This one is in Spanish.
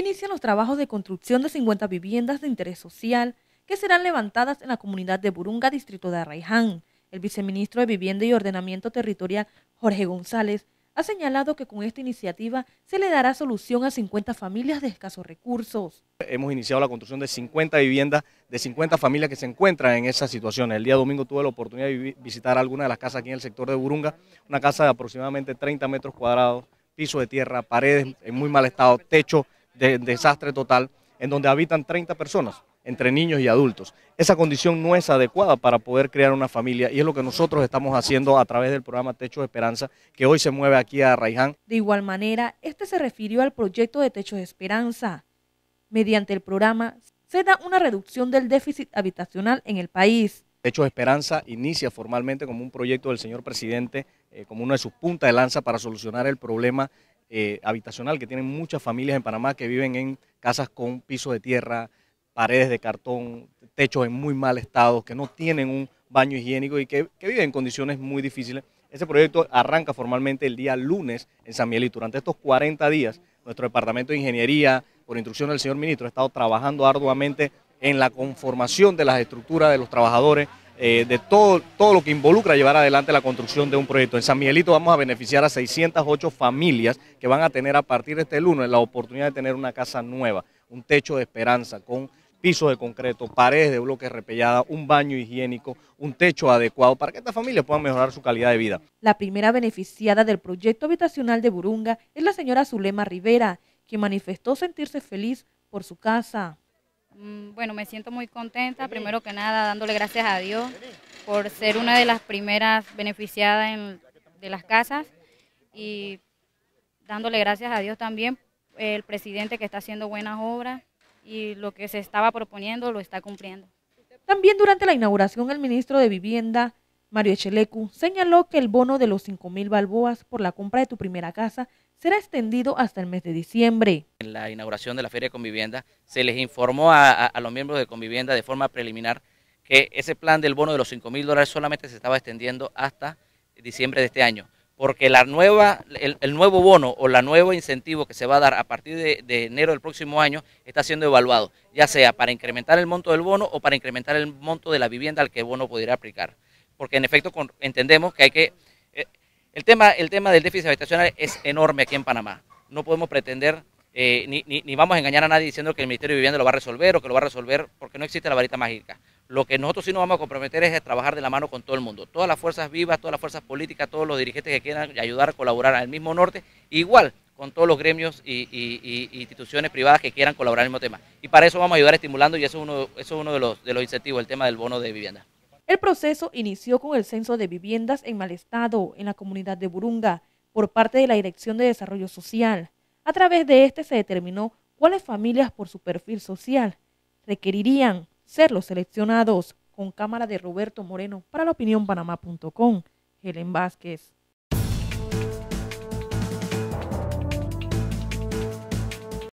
inician los trabajos de construcción de 50 viviendas de interés social que serán levantadas en la comunidad de Burunga, distrito de Arraiján. El viceministro de Vivienda y Ordenamiento Territorial, Jorge González, ha señalado que con esta iniciativa se le dará solución a 50 familias de escasos recursos. Hemos iniciado la construcción de 50 viviendas de 50 familias que se encuentran en esa situación. El día domingo tuve la oportunidad de visitar alguna de las casas aquí en el sector de Burunga, una casa de aproximadamente 30 metros cuadrados, piso de tierra, paredes en muy mal estado, techo de desastre total, en donde habitan 30 personas, entre niños y adultos. Esa condición no es adecuada para poder crear una familia y es lo que nosotros estamos haciendo a través del programa Techo de Esperanza, que hoy se mueve aquí a Raiján. De igual manera, este se refirió al proyecto de Techo de Esperanza. Mediante el programa se da una reducción del déficit habitacional en el país. De Esperanza inicia formalmente como un proyecto del señor presidente, eh, como una de sus puntas de lanza para solucionar el problema eh, habitacional que tienen muchas familias en Panamá que viven en casas con pisos de tierra, paredes de cartón, techos en muy mal estado, que no tienen un baño higiénico y que, viven en condiciones muy difíciles. Ese proyecto arranca formalmente el día lunes en San Miguel y durante estos 40 días nuestro departamento de ingeniería, por instrucción del señor ministro, ha estado trabajando arduamente en la conformación de las estructuras de los trabajadores, eh, de todo, todo lo que involucra llevar adelante la construcción de un proyecto. En San Miguelito vamos a beneficiar a 608 familias que van a tener a partir de este lunes la oportunidad de tener una casa nueva, un techo de esperanza con pisos de concreto, paredes de bloques repelladas, un baño higiénico, un techo adecuado para que estas familias puedan mejorar su calidad de vida. La primera beneficiada del proyecto habitacional de Burunga es la señora Zulema Rivera, quien manifestó sentirse feliz por su casa. Mm, bueno, me siento muy contenta, primero que nada, dándole gracias a Dios por ser una de las primeras beneficiadas de las casas y dándole gracias a Dios también el presidente que está haciendo buenas obras y lo que se estaba proponiendo lo está cumpliendo. También durante la inauguración el ministro de Vivienda, Mario Echelecu, señaló que el bono de los 5.000 mil balboas por la compra de tu primera casa será extendido hasta el mes de diciembre. En la inauguración de la Feria de Convivienda se les informó a, los miembros de Convivienda de forma preliminar que ese plan del bono de los 5 mil dólares solamente se estaba extendiendo hasta diciembre de este año, porque la nueva, el, nuevo bono o el nuevo incentivo que se va a dar a partir de, de, enero del próximo año está siendo evaluado, ya sea para incrementar el monto del bono o para incrementar el monto de la vivienda al que el bono pudiera aplicar, porque en efecto entendemos que hay que el tema, el tema del déficit habitacional es enorme aquí en Panamá. No podemos pretender eh, ni, ni, vamos a engañar a nadie diciendo que el Ministerio de Vivienda lo va a resolver o que lo va a resolver porque no existe la varita mágica. Lo que nosotros sí nos vamos a comprometer es a trabajar de la mano con todo el mundo. Todas las fuerzas vivas, todas las fuerzas políticas, todos los dirigentes que quieran ayudar a colaborar al mismo norte, igual con todos los gremios y, instituciones privadas que quieran colaborar el mismo tema. Y para eso vamos a ayudar estimulando y eso es uno, eso es uno de, los, de los incentivos, el tema del bono de vivienda. El proceso inició con el censo de viviendas en mal estado en la comunidad de Burunga por parte de la Dirección de Desarrollo Social. A través de este se determinó cuáles familias por su perfil social requerirían ser los seleccionados con cámara de Roberto Moreno para la opinión panamá.com. Helen Vázquez.